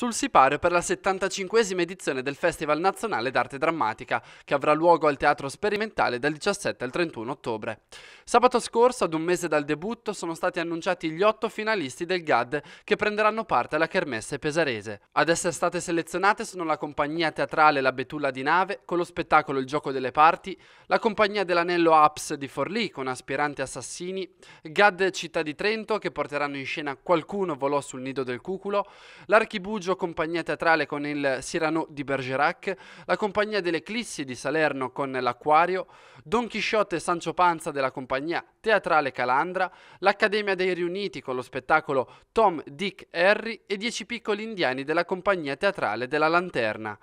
sul sipario per la 75 edizione del Festival Nazionale d'Arte Drammatica, che avrà luogo al Teatro Sperimentale dal 17 al 31 ottobre. Sabato scorso, ad un mese dal debutto, sono stati annunciati gli otto finalisti del GAD che prenderanno parte alla Kermesse Pesarese. Ad essere state selezionate sono la compagnia teatrale La Betulla di Nave, con lo spettacolo Il Gioco delle Parti, la compagnia dell'Anello Aps di Forlì, con Aspiranti Assassini, GAD Città di Trento, che porteranno in scena Qualcuno volò sul nido del cuculo, l'Archibugio Viareggio, compagnia teatrale con il Cyrano di Bergerac, la compagnia delle Eclissi di Salerno con l'Aquario, Don Chisciotte e Sancio Panza della compagnia teatrale Calandra, l'Accademia dei Riuniti con lo spettacolo Tom, Dick, Harry e Dieci piccoli indiani della compagnia teatrale della Lanterna.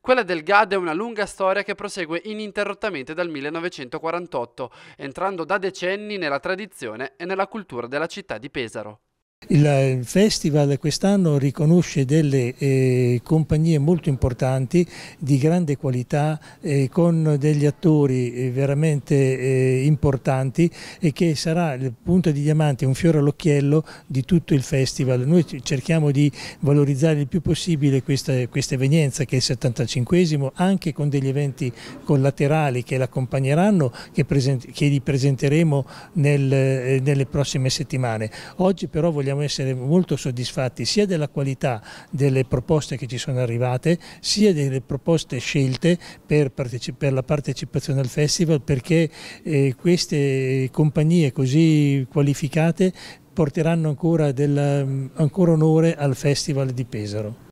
Quella del GAD è una lunga storia che prosegue ininterrottamente dal 1948, entrando da decenni nella tradizione e nella cultura della città di Pesaro. Il eh, festival quest'anno riconosce delle eh, compagnie molto importanti di grande qualità eh, con degli attori eh, veramente eh, importanti e che sarà il punto di diamante, un fiore all'occhiello di tutto il festival. Noi cerchiamo di valorizzare il più possibile questa, questa evenienza che è il 75esimo anche con degli eventi collaterali che l'accompagneranno che, che li presenteremo nel, eh, nelle prossime settimane. Oggi però vogliamo dobbiamo essere molto soddisfatti sia della qualità delle proposte che ci sono arrivate, sia delle proposte scelte per, per la partecipazione al festival, perché eh, queste compagnie così qualificate porteranno ancora, del, ancora onore al Festival di Pesaro.